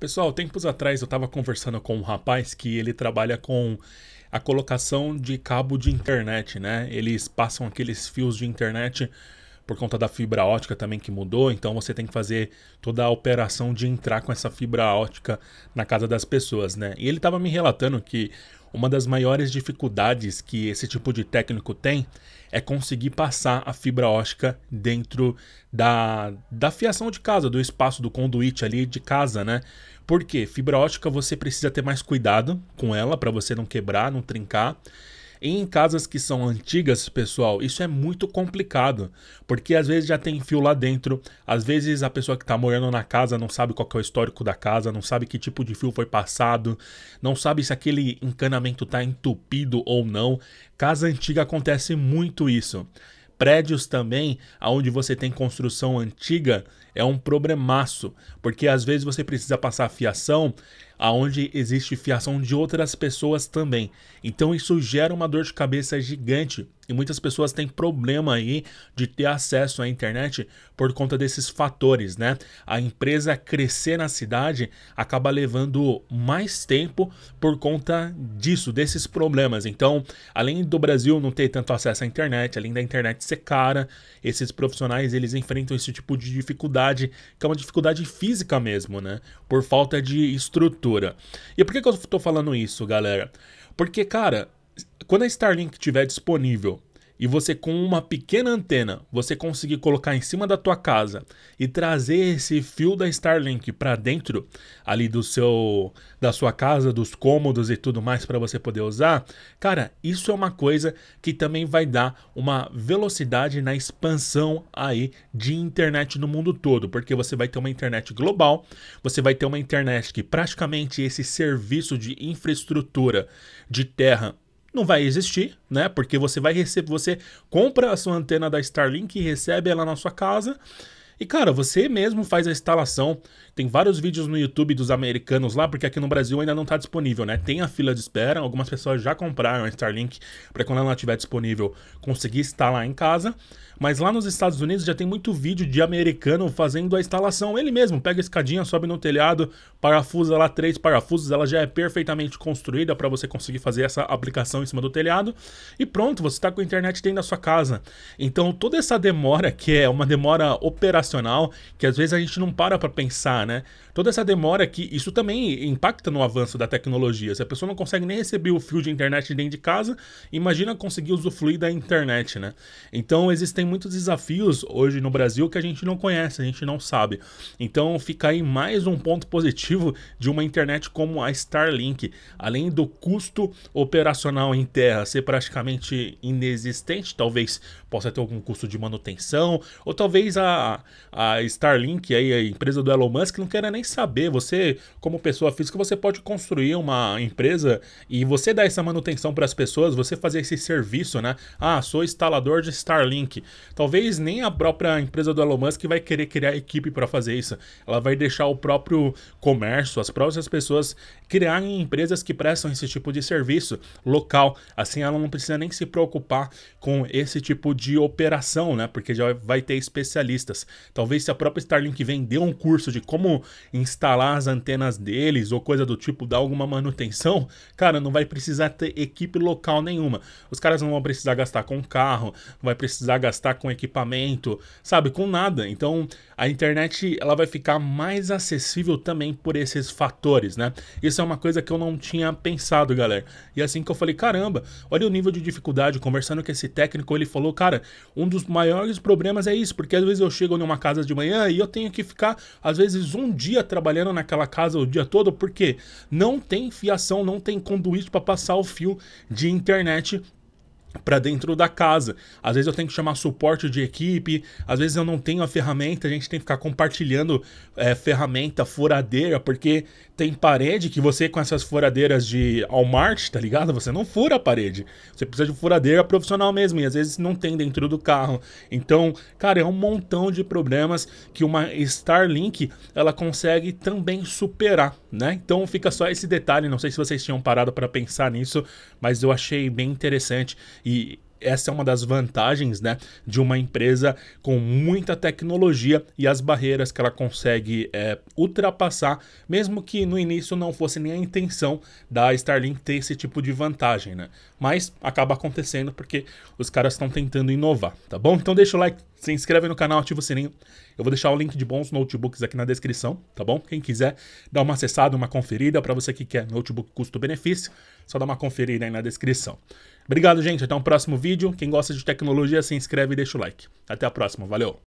Pessoal, tempos atrás eu estava conversando com um rapaz que ele trabalha com a colocação de cabo de internet, né? Eles passam aqueles fios de internet por conta da fibra ótica também que mudou, então você tem que fazer toda a operação de entrar com essa fibra ótica na casa das pessoas, né? E ele estava me relatando que uma das maiores dificuldades que esse tipo de técnico tem é conseguir passar a fibra ótica dentro da, da fiação de casa, do espaço do conduíte ali de casa, né? Porque fibra ótica você precisa ter mais cuidado com ela para você não quebrar, não trincar. E em casas que são antigas, pessoal, isso é muito complicado, porque às vezes já tem fio lá dentro, às vezes a pessoa que está morando na casa não sabe qual é o histórico da casa, não sabe que tipo de fio foi passado, não sabe se aquele encanamento está entupido ou não. Casa antiga acontece muito isso prédios também, aonde você tem construção antiga, é um problemaço, porque às vezes você precisa passar fiação aonde existe fiação de outras pessoas também. Então isso gera uma dor de cabeça gigante e muitas pessoas têm problema aí de ter acesso à internet por conta desses fatores, né? A empresa crescer na cidade acaba levando mais tempo por conta disso, desses problemas. Então, além do Brasil não ter tanto acesso à internet, além da internet ser cara, esses profissionais eles enfrentam esse tipo de dificuldade, que é uma dificuldade física mesmo, né? Por falta de estrutura. E por que, que eu estou falando isso, galera? Porque, cara, quando a Starlink estiver disponível e você com uma pequena antena, você conseguir colocar em cima da tua casa e trazer esse fio da Starlink para dentro ali do seu da sua casa, dos cômodos e tudo mais para você poder usar, cara, isso é uma coisa que também vai dar uma velocidade na expansão aí de internet no mundo todo, porque você vai ter uma internet global, você vai ter uma internet que praticamente esse serviço de infraestrutura de terra não vai existir, né? Porque você vai receber, você compra a sua antena da Starlink e recebe ela na sua casa e cara, você mesmo faz a instalação. Tem vários vídeos no YouTube dos americanos lá, porque aqui no Brasil ainda não está disponível, né? Tem a fila de espera, algumas pessoas já compraram a Starlink para quando ela estiver disponível conseguir instalar em casa. Mas lá nos Estados Unidos já tem muito vídeo de americano fazendo a instalação. Ele mesmo pega a escadinha, sobe no telhado, parafusa lá três parafusos, ela já é perfeitamente construída para você conseguir fazer essa aplicação em cima do telhado e pronto, você está com a internet dentro da sua casa. Então toda essa demora que é uma demora operacional geracional que às vezes a gente não para para pensar, né? Toda essa demora aqui, isso também impacta no avanço da tecnologia. Se a pessoa não consegue nem receber o fio de internet dentro de casa, imagina conseguir usufruir da internet, né? Então existem muitos desafios hoje no Brasil que a gente não conhece, a gente não sabe. Então fica aí mais um ponto positivo de uma internet como a Starlink, além do custo operacional em terra ser praticamente inexistente, talvez possa ter algum custo de manutenção, ou talvez a, a Starlink, aí, a empresa do Elon Musk, não quer nem saber. Você, como pessoa física, você pode construir uma empresa e você dar essa manutenção para as pessoas, você fazer esse serviço, né? Ah, sou instalador de Starlink. Talvez nem a própria empresa do Elon Musk vai querer criar equipe para fazer isso. Ela vai deixar o próprio comércio, as próprias pessoas criarem empresas que prestam esse tipo de serviço local. Assim, ela não precisa nem se preocupar com esse tipo de operação, né? Porque já vai ter especialistas. Talvez se a própria Starlink vender um curso de como instalar as antenas deles ou coisa do tipo, dar alguma manutenção, cara, não vai precisar ter equipe local nenhuma. Os caras não vão precisar gastar com carro, não vai precisar gastar com equipamento, sabe, com nada. Então, a internet ela vai ficar mais acessível também por esses fatores, né? Isso é uma coisa que eu não tinha pensado, galera. E assim que eu falei, caramba, olha o nível de dificuldade conversando com esse técnico, ele falou, cara, um dos maiores problemas é isso, porque às vezes eu chego numa casa de manhã e eu tenho que ficar, às vezes, um dia trabalhando naquela casa o dia todo, porque não tem fiação, não tem conduíte para passar o fio de internet para dentro da casa. Às vezes eu tenho que chamar suporte de equipe, às vezes eu não tenho a ferramenta, a gente tem que ficar compartilhando é, ferramenta, furadeira, porque tem parede que você com essas furadeiras de Walmart, tá ligado? Você não fura a parede. Você precisa de furadeira profissional mesmo, e às vezes não tem dentro do carro. Então, cara, é um montão de problemas que uma Starlink, ela consegue também superar, né? Então fica só esse detalhe, não sei se vocês tinham parado para pensar nisso, mas eu achei bem interessante e essa é uma das vantagens né, de uma empresa com muita tecnologia e as barreiras que ela consegue é, ultrapassar, mesmo que no início não fosse nem a intenção da Starlink ter esse tipo de vantagem, né? Mas acaba acontecendo porque os caras estão tentando inovar, tá bom? Então deixa o like se inscreve no canal, ativa o sininho. Eu vou deixar o link de bons notebooks aqui na descrição, tá bom? Quem quiser dar uma acessada, uma conferida, para você que quer notebook custo-benefício, só dá uma conferida aí na descrição. Obrigado, gente. Até o um próximo vídeo. Quem gosta de tecnologia, se inscreve e deixa o like. Até a próxima. Valeu!